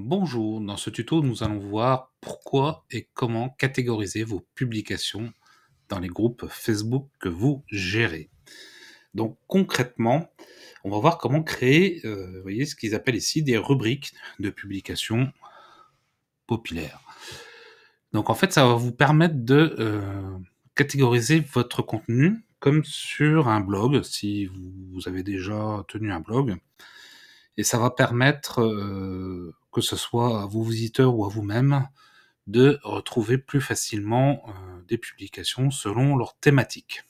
Bonjour, dans ce tuto nous allons voir pourquoi et comment catégoriser vos publications dans les groupes Facebook que vous gérez. Donc concrètement, on va voir comment créer euh, vous voyez, ce qu'ils appellent ici des rubriques de publications populaires. Donc en fait ça va vous permettre de euh, catégoriser votre contenu comme sur un blog, si vous avez déjà tenu un blog. Et ça va permettre euh, que ce soit à vos visiteurs ou à vous-même, de retrouver plus facilement euh, des publications selon leur thématique.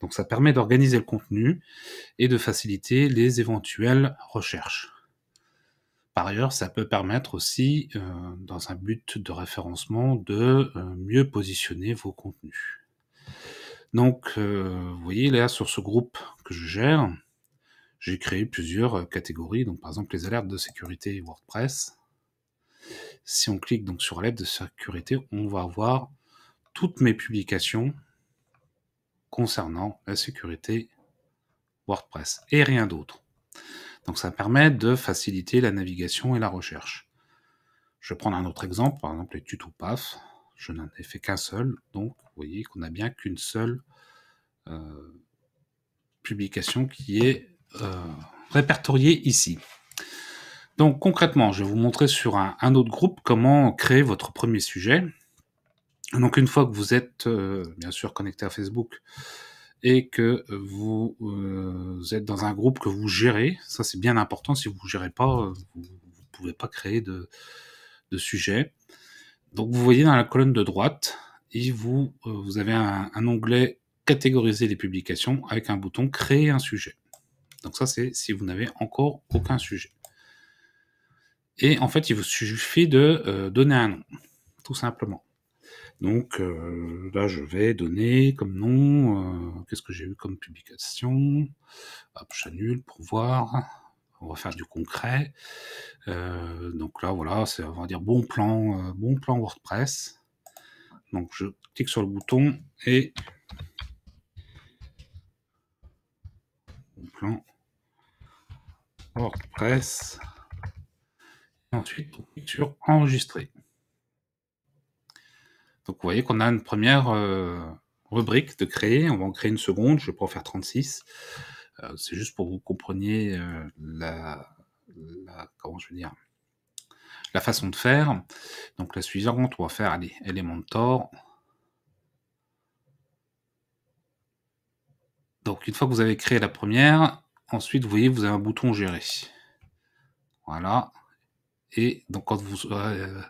Donc ça permet d'organiser le contenu et de faciliter les éventuelles recherches. Par ailleurs, ça peut permettre aussi, euh, dans un but de référencement, de euh, mieux positionner vos contenus. Donc, vous voyez là, sur ce groupe que je gère, j'ai créé plusieurs euh, catégories. Donc, par exemple, les alertes de sécurité WordPress. Si on clique donc sur l'aide de sécurité, on va avoir toutes mes publications concernant la sécurité WordPress et rien d'autre. Donc, ça permet de faciliter la navigation et la recherche. Je vais prendre un autre exemple, par exemple les tutos PAF. Je n'en ai fait qu'un seul, donc vous voyez qu'on n'a bien qu'une seule euh, publication qui est euh, répertorié ici. Donc concrètement, je vais vous montrer sur un, autre groupe comment créer votre premier sujet. Donc une fois que vous êtes euh, bien sûr connecté à Facebook et que vous, euh, êtes dans un groupe que vous gérez, ça c'est bien important, si vous ne gérez pas, vous ne pouvez pas créer de, de, sujet. Donc vous voyez dans la colonne de droite, vous, vous avez un onglet catégoriser les publications avec un bouton créer un sujet. Donc ça, c'est si vous n'avez encore aucun sujet. Et en fait, il vous suffit de euh, donner un nom, tout simplement. Donc euh, là, je vais donner comme nom, euh, qu'est-ce que j'ai eu comme publication Hop, j'annule pour voir. On va faire du concret. donc là, voilà, c'est on va dire bon plan, bon plan WordPress. Donc je clique sur le bouton et plan. WordPress. ensuite, sur enregistrer. Donc vous voyez qu'on a une première euh, rubrique de créer. On va en créer une seconde. Je vais pas faire 36. Euh, c'est juste pour vous compreniez euh, la, la, comment je veux dire, la façon de faire. Donc la suivante, on va faire allez, Elementor. Donc une fois que vous avez créé la première, ensuite vous voyez vous avez un bouton gérer. Voilà. Et donc quand vous euh,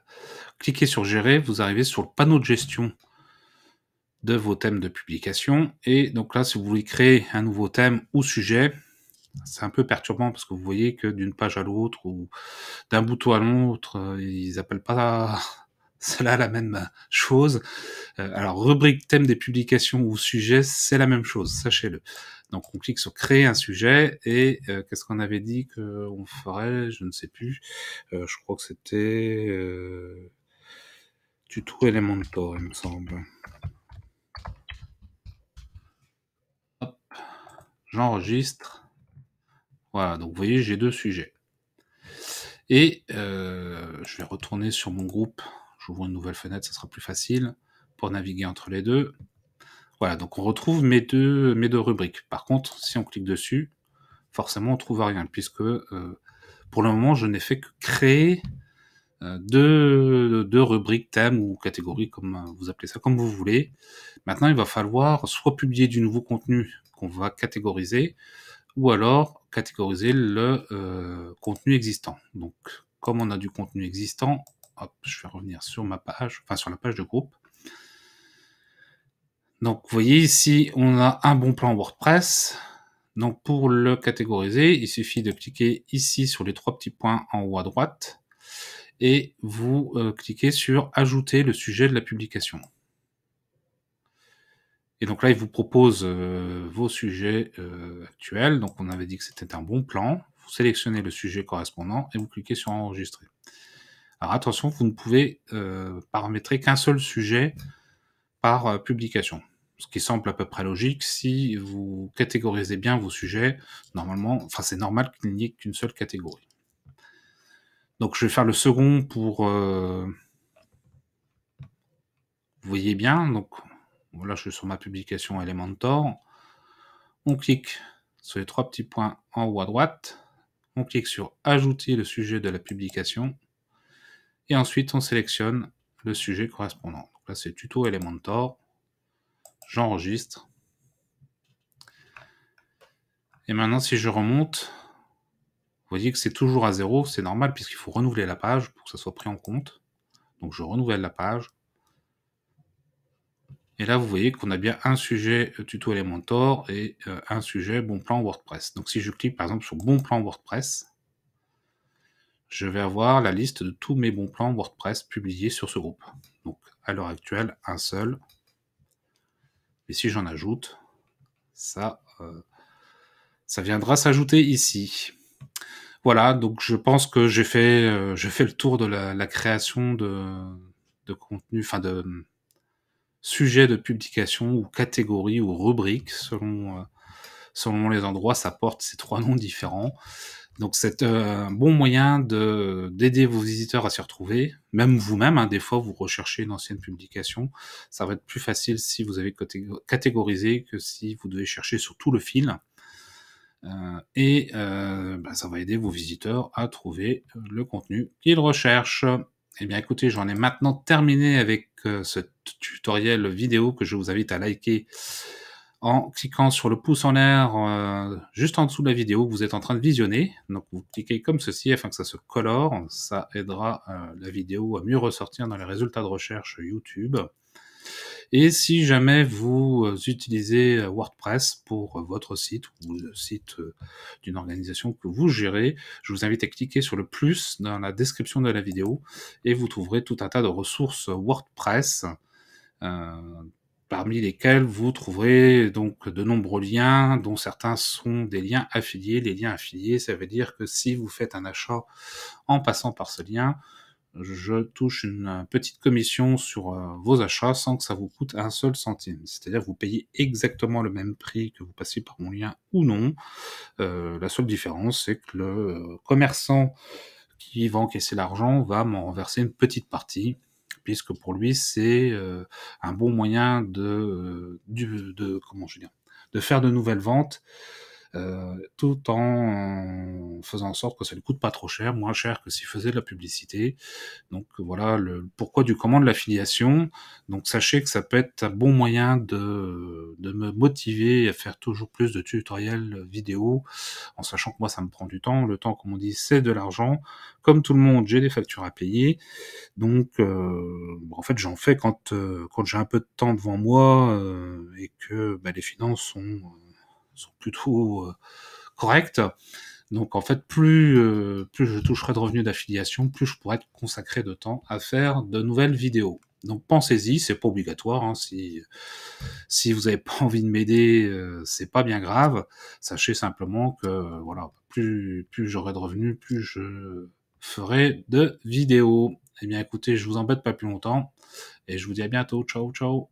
cliquez sur gérer, vous arrivez sur le panneau de gestion de vos thèmes de publication. Et donc là, si vous voulez créer un nouveau thème ou sujet, c'est un peu perturbant parce que vous voyez que d'une page à l'autre ou d'un bouton à l'autre, euh, ils n'appellent pas c'est là la même euh, chose. Euh, alors, rubrique thème des publications ou sujet, c'est la même chose, sachez-le. Donc, on clique sur créer un sujet et euh, qu'est-ce qu'on avait dit qu'on ferait Je ne sais plus. je crois que c'était euh, tuto Elementor, il me semble. Hop, j'enregistre. Voilà, donc vous voyez, j'ai deux sujets. Et je vais retourner sur mon groupe j'ouvre une nouvelle fenêtre, ça sera plus facile pour naviguer entre les deux. Voilà, donc on retrouve mes deux, rubriques. Par contre, si on clique dessus, forcément on trouve rien, puisque euh, pour le moment, je n'ai fait que créer euh, deux, rubriques, thèmes ou catégories, comme euh, vous appelez ça, comme vous voulez. Maintenant, il va falloir soit publier du nouveau contenu qu'on va catégoriser, ou alors catégoriser le contenu existant. Donc, comme on a du contenu existant, je vais revenir sur ma page, enfin sur la page de groupe. Donc vous voyez ici, on a un bon plan WordPress. Donc pour le catégoriser, il suffit de cliquer ici sur les trois petits points en haut à droite et vous euh, cliquez sur ajouter le sujet de la publication. Et donc là, il vous propose euh, vos sujets euh, actuels. Donc on avait dit que c'était un bon plan. Vous sélectionnez le sujet correspondant et vous cliquez sur enregistrer. Alors attention, vous ne pouvez euh, paramétrer qu'un seul sujet par euh, publication. Ce qui semble à peu près logique, si vous catégorisez bien vos sujets, normalement, enfin c'est normal qu'il n'y ait qu'une seule catégorie. Donc je vais faire le second pour... Euh, vous voyez bien, donc voilà, je suis sur ma publication Elementor. On clique sur les trois petits points en haut à droite. On clique sur Ajouter le sujet de la publication. Et ensuite, on sélectionne le sujet correspondant. Donc là, c'est tuto Elementor. J'enregistre. Et maintenant, si je remonte, vous voyez que c'est toujours à zéro. C'est normal puisqu'il faut renouveler la page pour que ça soit pris en compte. Donc, je renouvelle la page. Et là, vous voyez qu'on a bien un sujet euh, tuto Elementor et euh, un sujet bon plan WordPress. Donc, si je clique par exemple sur bon plan WordPress, je vais avoir la liste de tous mes bons plans WordPress publiés sur ce groupe. Donc à l'heure actuelle, un seul. Et si j'en ajoute, ça, euh, ça viendra s'ajouter ici. Voilà, donc je pense que j'ai fait, euh, je fais le tour de la, création de, de contenu, enfin de, sujet de publication ou catégorie ou rubrique selon euh, selon les endroits, ça porte ces trois noms différents. Donc c'est euh, un bon moyen de d'aider vos visiteurs à s'y retrouver, même vous-même. Hein. des fois, vous recherchez une ancienne publication, ça va être plus facile si vous avez catégorisé que si vous devez chercher sur tout le fil. Euh, et euh, bah, ça va aider vos visiteurs à trouver le contenu qu'ils recherchent. Eh bien écoutez, j'en ai maintenant terminé avec ce tutoriel vidéo que je vous invite à liker en cliquant sur le pouce en l'air euh, juste en dessous de la vidéo que vous êtes en train de visionner. Donc vous cliquez comme ceci afin que ça se colore. Ça aidera euh, la vidéo à mieux ressortir dans les résultats de recherche YouTube. Et si jamais vous euh, utilisez WordPress pour votre site ou le site d'une organisation que vous gérez, je vous invite à cliquer sur le plus dans la description de la vidéo et vous trouverez tout un tas de ressources WordPress parmi lesquels vous trouverez donc de nombreux liens, dont certains sont des liens affiliés. Les liens affiliés, ça veut dire que si vous faites un achat en passant par ce lien, je touche une petite commission sur euh, vos achats sans que ça vous coûte un seul centime. C'est-à-dire que vous payez exactement le même prix que vous passez par mon lien ou non. Euh, la seule différence, c'est que le euh, commerçant qui va encaisser l'argent va m'en verser une petite partie puisque pour lui c'est euh, un bon moyen de, euh, comment je de faire de nouvelles ventes euh, tout en faisant en sorte que ça ne coûte pas trop cher, moins cher que s'il faisait de la publicité. Donc voilà le pourquoi du comment de l'affiliation. Donc sachez que ça peut être un bon moyen de, de me motiver à faire toujours plus de tutoriels vidéo, en sachant que moi ça me prend du temps. Le temps, comme on dit, c'est de l'argent. Comme tout le monde, j'ai des factures à payer. Donc euh, en fait j'en fais quand, euh, quand j'ai un peu de temps devant moi et que bah, les finances sont sont plutôt euh, correctes. Donc en fait, plus, euh, plus je toucherai de revenus d'affiliation, plus je pourrai être consacré de temps à faire de nouvelles vidéos. Donc pensez-y, c'est pas obligatoire. Hein. si si vous n'avez pas envie de m'aider, euh, c'est pas bien grave. Sachez simplement que voilà, plus plus j'aurai de revenus, plus je ferai de vidéos. et eh bien écoutez, je vous embête pas plus longtemps et je vous dis à bientôt. Ciao ciao.